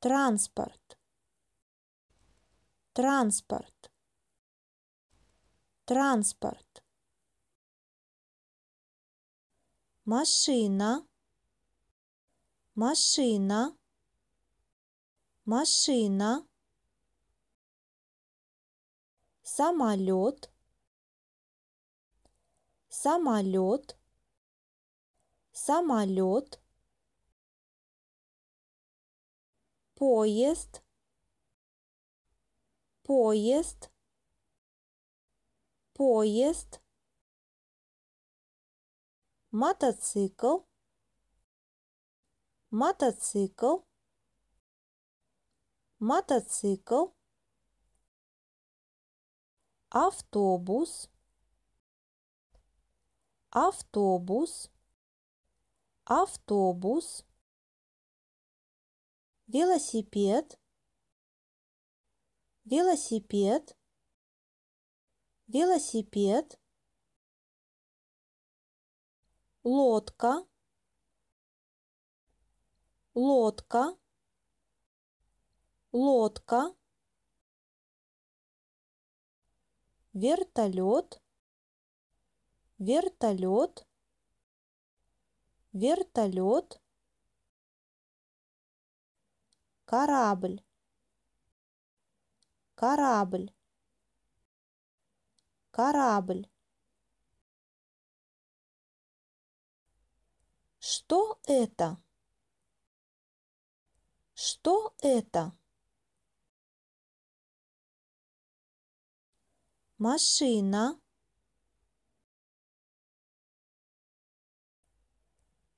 транспорт транспорт транспорт машина машина машина самолет самолет самолет поезд, поезд, поезд, мотоцикл, мотоцикл, мотоцикл, автобус, автобус, автобус велосипед, велосипед, велосипед, лодка, лодка, лодка, вертолет, вертолет, вертолет корабль корабль корабль Что это? Что это? Машина.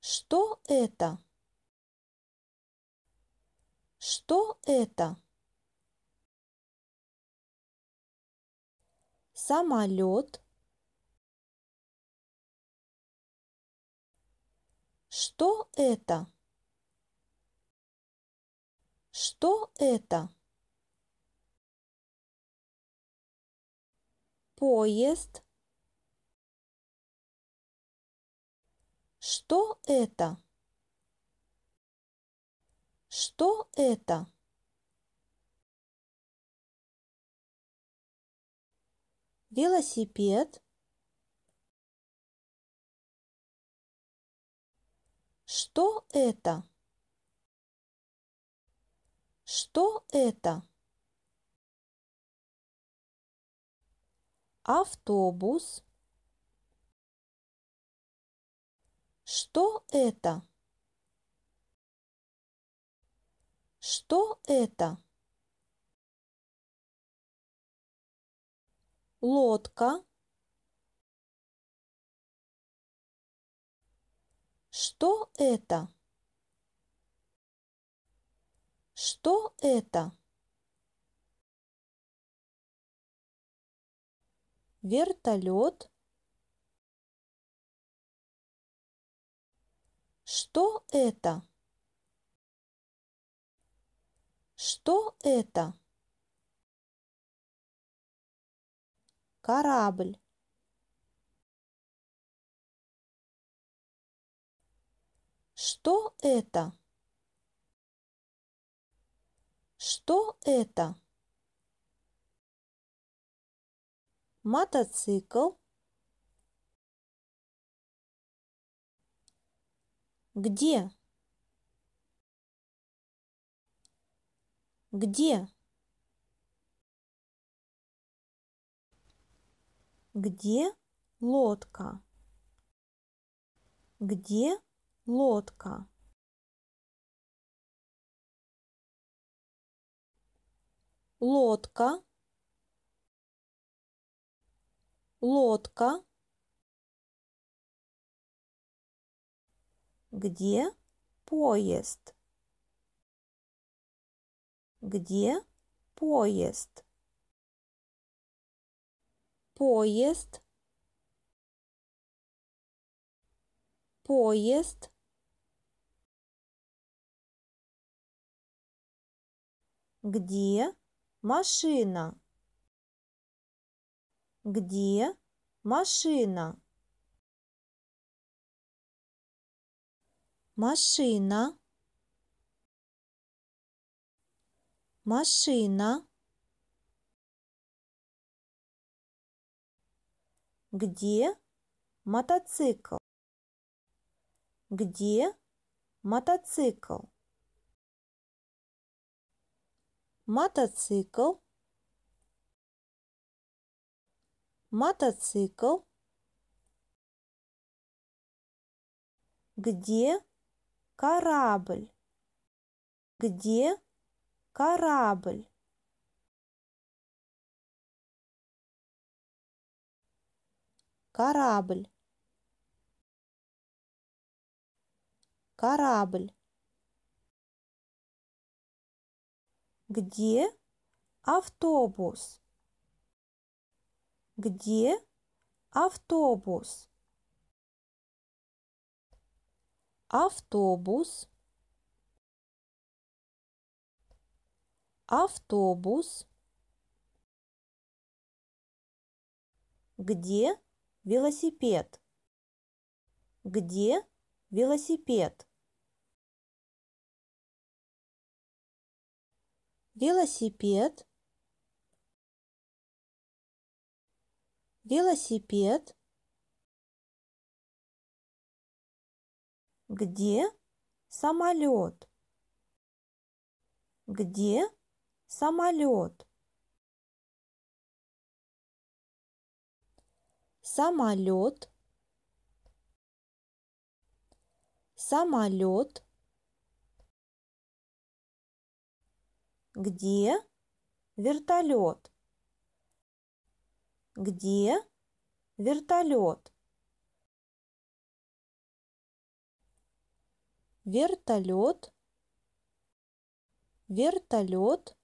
Что это? Что это? Самолет. Что это? Что это? Поезд. Что это? Что это? Велосипед. Что это? Что это? Автобус. Что это? Что это? Лодка. Что это? Что это? Вертолет. Что это? Что это? Корабль. Что это? Что это? Мотоцикл. Где? Где? Где лодка? Где лодка? Лодка. Лодка. Где поезд? Где поезд? Поезд. Поезд. Где машина? Где машина? Машина. машина. Где мотоцикл? Где мотоцикл? Мотоцикл. Мотоцикл. Где корабль? Где корабль. Корабль. Корабль. Где автобус? Где автобус? Автобус. автобус, где велосипед, где велосипед, велосипед, велосипед, где самолет, где самолет самолет самолет где вертолет где вертолет вертолет вертолет